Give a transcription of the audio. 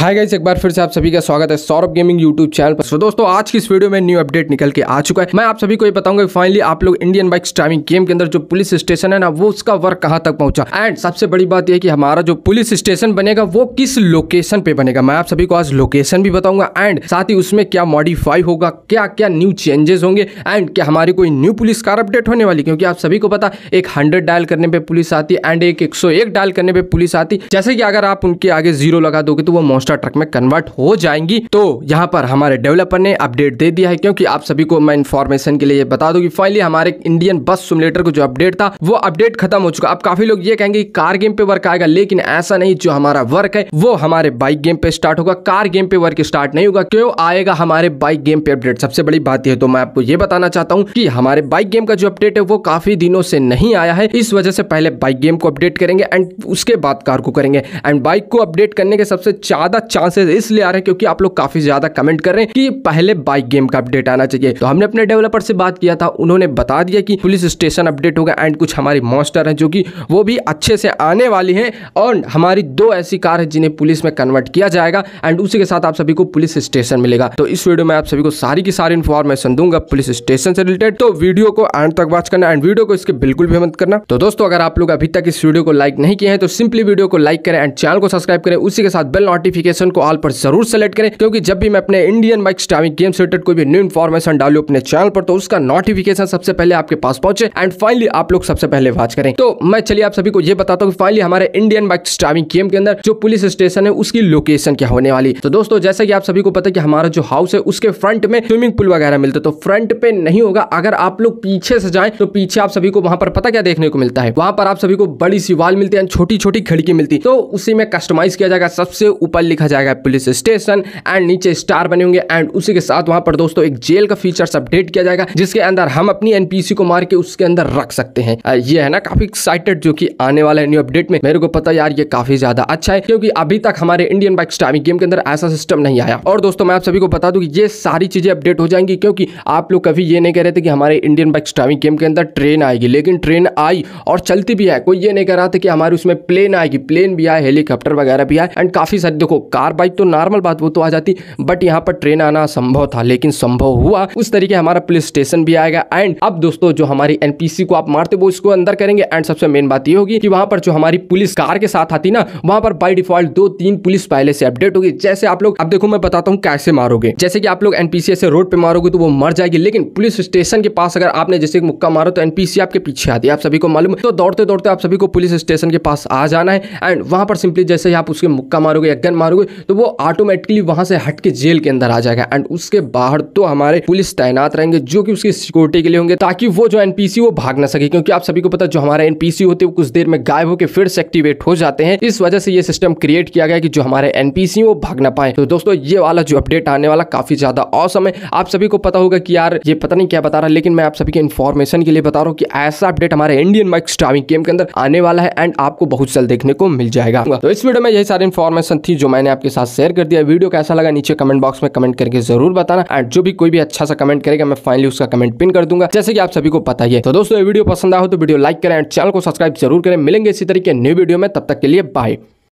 hi guys एक बार फिर से आप सभी का स्वागत है सौरभ गेमिंग यूट्यूब चैनल पर तो दोस्तों आज की इस वीडियो में न्यू अपडेट निकल के आ चुका है मैं आप सभी को ये बताऊंगा कि फाइनली आप लोग इंडियन बाइक स्ट्राइमिंग गेम के अंदर जो पुलिस स्टेशन है ना वो उसका वर्क कहाँ तक पहुंचा एंड सबसे बड़ी बात यह की हमारा जो पुलिस स्टेशन बनेगा वो किस लोकेशन पे बनेगा मैं आप सभी को आज लोकेशन भी बताऊंगा एंड साथ ही उसमें क्या मॉडिफाई होगा क्या क्या न्यू चेंजेस होंगे एंड क्या हमारी कोई न्यू पुलिस कार अपडेट होने वाली क्योंकि आप सभी को पता एक हंड्रेड डायल करने पर पुलिस आती एंड एक एक डायल करने पर पुलिस आती जैसे कि अगर आप उनके आगे जीरो लगा दोगे तो वो मोस्ट एक्स्ट्रा ट्रक में कन्वर्ट हो जाएंगी तो यहाँ पर हमारे डेवलपर ने अपडेट दे दिया है क्योंकि आप सभी को मैं इन्फॉर्मेशन के लिए बता दूँ फाइनली हमारे इंडियन बस सिमुलेटर को जो अपडेट था वो अपडेट खत्म हो चुका अब काफी लोग ये कहेंगे कार गेम पे वर्क आएगा लेकिन ऐसा नहीं जो हमारा वर्क है वो हमारे बाइक गेम पे स्टार्ट होगा कार गेम पे वर्क स्टार्ट नहीं होगा क्यों आएगा हमारे बाइक गेम पे अपडेट सबसे बड़ी बात यह तो मैं आपको ये बताना चाहता हूँ कि हमारे बाइक गेम का जो अपडेट है वो काफी दिनों से नहीं आया है इस वजह से पहले बाइक गेम को अपडेट करेंगे एंड उसके बाद कार को करेंगे एंड बाइक को अपडेट करने के सबसे ज्यादा ज्यादा चांसेस इसलिए आ रहे हैं क्योंकि आप लोग काफी ज्यादा कमेंट कर रहे हैं कि पहले बाइक गेम का अपडेट आना चाहिए तो हमने अपने डेवलपर से बात किया था उन्होंने बता दिया कि पुलिस स्टेशन अपडेट होगा एंड कुछ हमारी मॉन्स्टर है जो कि वो भी अच्छे से आने वाली है और हमारी दो ऐसी कार है जिन्हें पुलिस में कन्वर्ट किया जाएगा एंड उसी के साथ आप सभी को पुलिस स्टेशन मिलेगा तो इस वीडियो में आप सभी को सारी की सारी इन्फॉर्मेशन दूंगा पुलिस स्टेशन से रिलेटेड तो वीडियो को एंड तक वॉच करना एंड वीडियो को इसके बिल्कुल भी मत करना तो दोस्तों अगर आप लोग अभी तक इस वीडियो को लाइक नहीं किया है तो सिंपली वीडियो को लाइक करें एंड चैनल को सब्सक्राइब करें उसी के साथ बेल नोटिफिकेशन नोटिफिकेशन को आल पर जरूर सेलेक्ट करें क्योंकि जब भी मैं अपने इंडियन बाइक स्टाविंग गेम से रिलेटेड कोई भी न्यू इन्फॉर्मेशन डालू अपने चैनल पर तो उसका नोटिफिकेशन सबसे पहले आपके पास पहुंचे एंड फाइनली आप लोग सबसे पहले वाच करें तो मैं चलिए आप सभी को यह बताता हूँ फाइनली हमारे इंडियन बाइक स्टाविंग गेम के अंदर जो पुलिस स्टेशन है उसकी लोकेशन क्या होने वाली तो दोस्तों जैसे कि आप सभी को पता है कि हमारा जो हाउस है उसके फ्रंट में स्विमिंग पूल वगैरह मिलता तो फ्रंट पे नहीं होगा अगर आप लोग पीछे से जाए तो पीछे आप सभी को वहां पर पता क्या देखने को मिलता है वहां पर आप सभी को बड़ी सी वाल मिलती है छोटी छोटी खिड़की मिलती तो उसी में कस्टमाइज किया जाएगा सबसे ऊपर लिखा जाएगा पुलिस स्टेशन एंड नीचे स्टार बने होंगे एंड उसी के साथ वहां पर दोस्तों एक जेल का फीचर्स अपडेट किया जाएगा जिसके अंदर हम अपनी एनपीसी को मार के उसके अंदर रख सकते हैं ये है ना काफी एक्साइटेड जो कि आने वाला है न्यू अपडेट में मेरे को पता यार ये काफी ज्यादा अच्छा है क्योंकि अभी तक हमारे इंडियन बाइक स्टामी गेम के अंदर ऐसा सिस्टम नहीं आया और दोस्तों मैं आप सभी को बता दू की ये सारी चीजें अपडेट हो जाएंगी क्योंकि आप लोग कभी ये नहीं कह रहे थे कि हमारे इंडियन बाइक स्टामी गेम के अंदर ट्रेन आएगी लेकिन ट्रेन आई और चलती भी है कोई ये नहीं कह रहा था कि हमारे उसमें प्लेन आएगी प्लेन भी आए हेलीकॉप्टर वगैरह भी आए एंड काफी सारे देखो कार बाइक तो नॉर्मल बात वो तो आ जाती बट यहाँ पर ट्रेन आना संभव था लेकिन संभव हुआ उस तरीके हमारा पुलिस स्टेशन भी आएगा एंड अब दोस्तों जो हमारी एनपीसी को आप मारते वो इसको अंदर करेंगे एंड सबसे मेन बात ये होगी कि वहां पर जो हमारी पुलिस कार के साथ आती ना वहां पर बाई डिफॉल्ट दो तीन पुलिस पहले से अपडेट होगी जैसे आप लोग अब देखो मैं बताता हूँ कैसे मारोगे जैसे कि आप लोग एनपीसी से रोड पे मारोगे तो वो मर जाएगी लेकिन पुलिस स्टेशन के पास अगर आपने जैसे मुक्का मारो तो एनपीसी आपके पीछे आती है आप सभी को मालूम तो दौड़ते दौड़ते आप सभी को पुलिस स्टेशन के पास आ जाना है एंड वहां पर सिंपली जैसे आप उसके मुक्का मारोगे या गन मारोगे बाहर हुए तो वो ऑटोमेटिकली वहां से हट के जेल के अंदर आ जाएगा एंड उसके बाहर तो हमारे पुलिस तैनात रहेंगे जो कि उसकी सिक्योरिटी के लिए होंगे ताकि वो जो एनपीसी वो भाग ना सके क्योंकि आप सभी को पता जो हमारे एनपीसी होते हैं कुछ देर में गायब होकर फिर से एक्टिवेट हो जाते हैं इस वजह से ये सिस्टम क्रिएट किया गया कि जो हमारे एनपीसी वो भाग ना पाए तो दोस्तों ये वाला जो अपडेट आने वाला काफी ज्यादा औसम है आप सभी को पता होगा कि यार ये पता नहीं क्या बता रहा लेकिन मैं आप सभी के इन्फॉर्मेशन के लिए बता रहा हूँ कि ऐसा अपडेट हमारे इंडियन माइक स्ट्रामिंग गेम के अंदर आने वाला है एंड आपको बहुत जल्द देखने को मिल जाएगा तो इस वीडियो में यही सारी इन्फॉर्मेशन थी जो मैं मैंने आपके साथ शेयर कर दिया वीडियो कैसा लगा नीचे कमेंट बॉक्स में कमेंट करके जरूर बताना एंड जो भी कोई भी अच्छा सा कमेंट करेगा मैं फाइनली उसका कमेंट पिन कर दूंगा जैसे कि आप सभी को पता ही है तो दोस्तों वीडियो पसंद आओ तो वीडियो लाइक करें एंड चैनल को सब्सक्राइब जरूर करें मिलेंगे इसी तरीके न्यू वीडियो में तब तक के लिए बाय